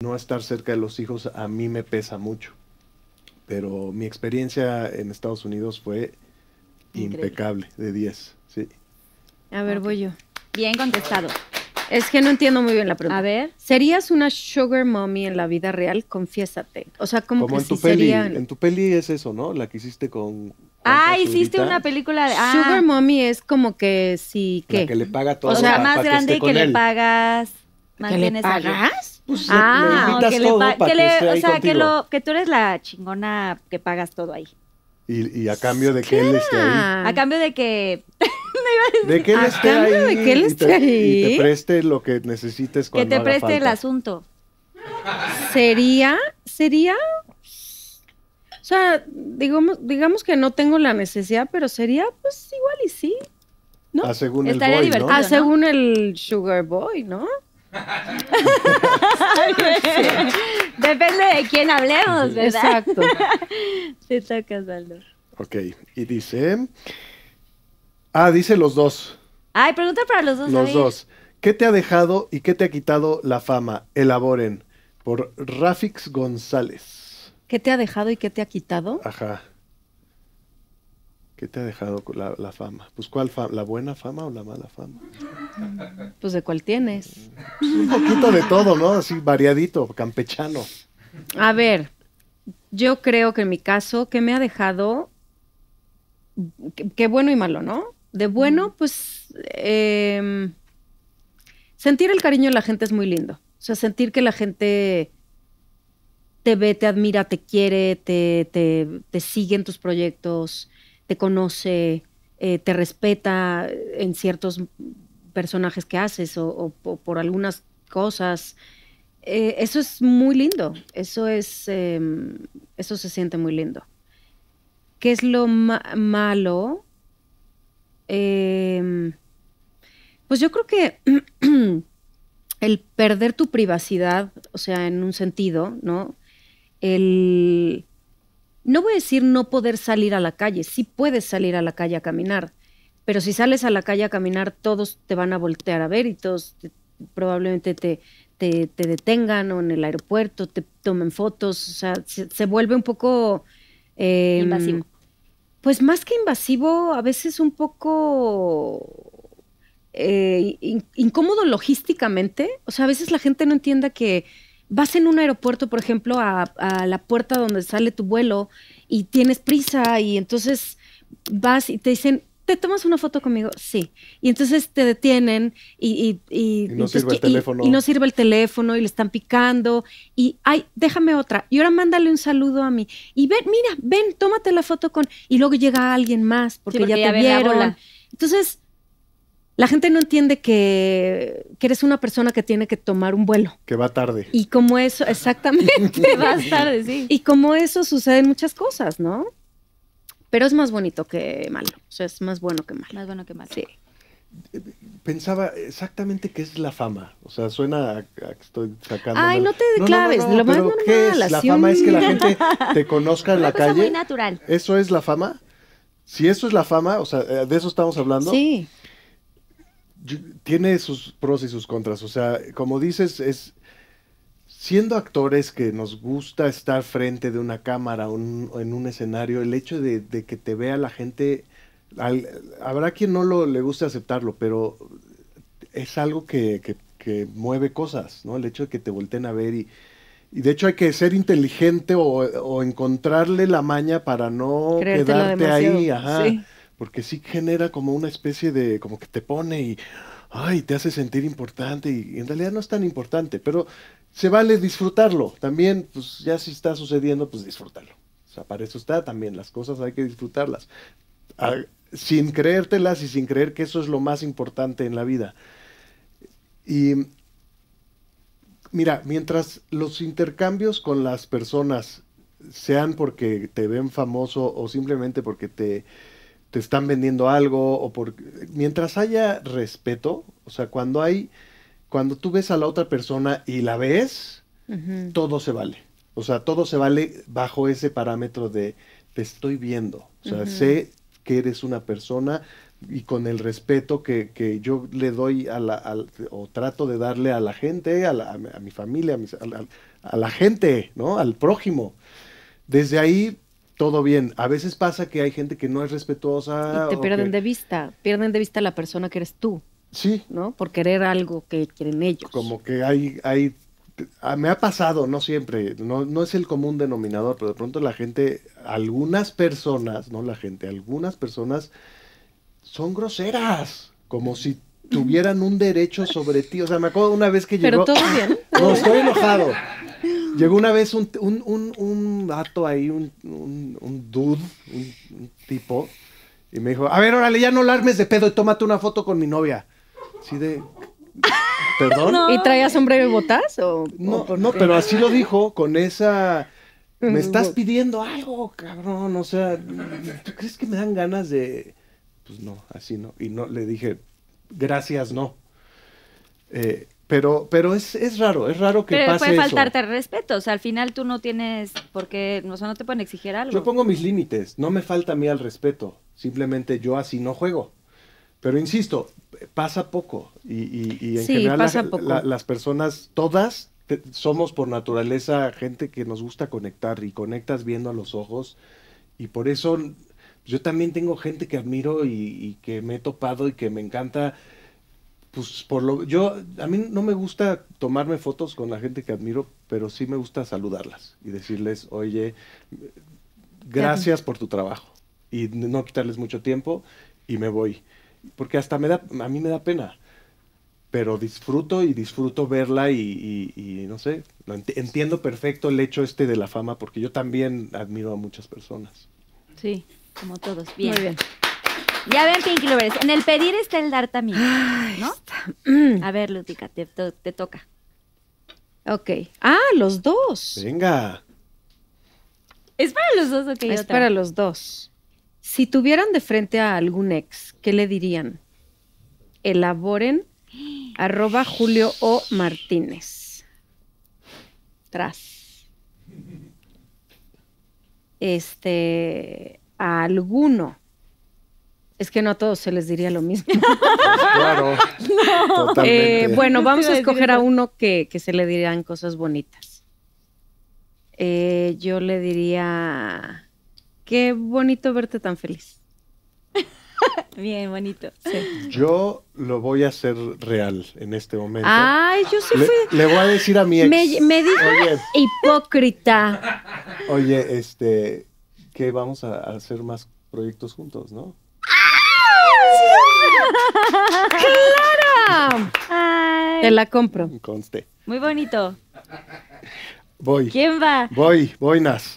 no estar cerca de los hijos a mí me pesa mucho. Pero mi experiencia en Estados Unidos fue impecable, de 10. Sí. A ver, voy yo. Bien contestado. Es que no entiendo muy bien la pregunta. A ver. ¿Serías una sugar mommy en la vida real? Confiésate. O sea, como, como en tu peli. En tu peli es eso, ¿no? La que hiciste con. Ah, hiciste una película de. Ah. Sugar mommy es como que sí que. La que le paga todo. O sea, más grande que, le pagas. Más le pagas? Pues ah, que todo para que, o sea, que, tú eres la chingona que pagas todo ahí. Y, y a cambio de que él esté ahí. A cambio de que. de que él a cambio De que él esté te, ahí. y te preste lo que necesites cuando Que te preste el asunto. Sería, sería. O sea, digamos, digamos que no tengo la necesidad, pero sería, pues igual y sí. ¿no? Ah, según Estaría el boy, ¿no? A ah, según el Sugar Boy, ¿no? Depende de quién hablemos, ¿verdad? Exacto. Te toca, valor Ok, y dice. Ah, dice los dos. Ay, pregunta para los dos. Los dos. ¿Qué te ha dejado y qué te ha quitado la fama? Elaboren. Por Rafix González. ¿Qué te ha dejado y qué te ha quitado? Ajá. ¿Qué te ha dejado la, fama? Pues ¿cuál fama? ¿La buena fama o la mala fama? Mm, pues de cuál tienes. Mm, un poquito de todo, ¿no? Así variadito, campechano. A ver, yo creo que en mi caso, ¿qué me ha dejado? Qué bueno y malo, ¿no? De bueno, mm. pues em, sentir el cariño de la gente es muy lindo. O sea, sentir que la gente te ve, te admira, te quiere, te, te, te sigue en tus proyectos te conoce, eh, te respeta en ciertos personajes que haces o, por algunas cosas. Eh, eso es muy lindo, eso es, em, eso se siente muy lindo. ¿Qué es lo malo? Em, pues yo creo que el perder tu privacidad, o sea, en un sentido, ¿no? El no voy a decir no poder salir a la calle, sí puedes salir a la calle a caminar, pero si sales a la calle a caminar, todos te van a voltear a ver y todos probablemente te, te, detengan o en el aeropuerto te tomen fotos, o sea, se, vuelve un poco... Em, invasivo. Pues más que invasivo, a veces un poco eh, incómodo logísticamente, o sea, a veces la gente no entienda que vas en un aeropuerto, por ejemplo, a, la puerta donde sale tu vuelo y tienes prisa y entonces vas y te dicen, ¿te tomas una foto conmigo? Sí. Y entonces te detienen y, y, no sirve el teléfono. Y, no sirve el teléfono y le están picando y, ay, déjame otra. Y ahora mándale un saludo a mí. Y ven, mira, ven, tómate la foto con... Y luego llega alguien más porque, ya, ya, te vieron. Entonces la gente no entiende que, eres una persona que tiene que tomar un vuelo. Que va tarde. Y como eso, exactamente. vas tarde, sí. Y como eso suceden muchas cosas, ¿no? Pero es más bonito que malo. O sea, es más bueno que malo. Más bueno que malo. Sí. Pensaba exactamente qué es la fama. O sea, suena a, que estoy sacando. Ay, no te claves. lo más normal. La fama es que la gente te conozca en la calle. muy natural. ¿Eso es la fama? Si eso es la fama, o sea, eh, de eso estamos hablando. Sí tiene sus pros y sus contras. O sea, como dices, es siendo actores que nos gusta estar frente de una cámara o en un escenario, el hecho de, que te vea la gente, habrá quien no le guste aceptarlo, pero es algo que, mueve cosas, ¿no? El hecho de que te volteen a ver y, de hecho hay que ser inteligente o, encontrarle la maña para no quedarte ahí, ajá porque sí genera como una especie de, como que te pone y, ay, te hace sentir importante y, en realidad no es tan importante, pero se vale disfrutarlo. También, pues ya si está sucediendo, pues disfrútalo. O sea, para eso está también, las cosas hay que disfrutarlas. Ah, sin creértelas y sin creer que eso es lo más importante en la vida. Y mira, mientras los intercambios con las personas sean porque te ven famoso o simplemente porque te, te están vendiendo algo o por mientras haya respeto, o sea, cuando hay cuando tú ves a la otra persona y la ves, todo se vale. O sea, todo se vale bajo ese parámetro de te estoy viendo. O sea, sé que eres una persona y con el respeto que, que yo le doy a la, o trato de darle a la gente, a, la, mi familia, a, a, la, gente, ¿no? Al prójimo. Desde ahí todo bien. A veces pasa que hay gente que no es respetuosa. Y te pierden de vista, pierden de vista la persona que eres tú. Sí. ¿No? Por querer algo que quieren ellos. Como que hay, hay, ah, me ha pasado, no siempre, no, no es el común denominador, pero de pronto la gente, algunas personas, no la gente, algunas personas son groseras, como si tuvieran un derecho sobre ti. O sea, me acuerdo una vez que llegó. Pero todo bien. No, estoy enojado. Llegó una vez un, un, un, un ahí, un, un, dude, un, tipo, y me dijo, a ver, órale, ya no lo armes de pedo y tómate una foto con mi novia. Así de... ¿Perdón? ¿Y traías hombre breve botas? no, no, pero así lo dijo, con esa... Me estás pidiendo algo, cabrón, o sea, ¿tú crees que me dan ganas de...? Pues no, así no. Y no, le dije, gracias, no. Eh, pero, pero es, es raro, es raro que pero puede faltarte eso. respeto, o sea, al final tú no tienes porque qué, o no te pueden exigir algo. Yo pongo mis límites, no me falta a mí al respeto, simplemente yo así no juego. Pero insisto, pasa poco y, y, en general las personas, todas somos por naturaleza gente que nos gusta conectar y conectas viendo a los ojos y por eso yo también tengo gente que admiro y, y que me he topado y que me encanta pues por lo yo a mí no me gusta tomarme fotos con la gente que admiro, pero sí me gusta saludarlas y decirles, "Oye, gracias por tu trabajo." Y no quitarles mucho tiempo y me voy, porque hasta me da a mí me da pena pero disfruto y disfruto verla y, no sé, entiendo perfecto el hecho este de la fama porque yo también admiro a muchas personas. Sí, como todos. Muy bien. Ya ven, Pinky Lovers, en el pedir está el dar también, mm. A ver, Lúdica te, toca. Ok. Ah, los dos. Venga. ¿Es para los dos ok? Es para los dos. Si tuvieran de frente a algún ex, ¿qué le dirían? Elaboren arroba Julio O. Martínez. Tras. Este, a alguno es que no a todos se les diría lo mismo. claro. No. Eh, bueno, vamos a escoger a uno que, se le dirían cosas bonitas. Eh, yo le diría, qué bonito verte tan feliz. Bien, bonito. Yo lo voy a hacer real en este momento. Ay, yo sí le, fui. Le voy a decir a mi ex. Me, hipócrita. Oye, este, que vamos a hacer más proyectos juntos, ¿no? ¡Clara! Te la compro. Conste. Muy bonito. Voy. ¿Quién va? Voy, voy, Nas.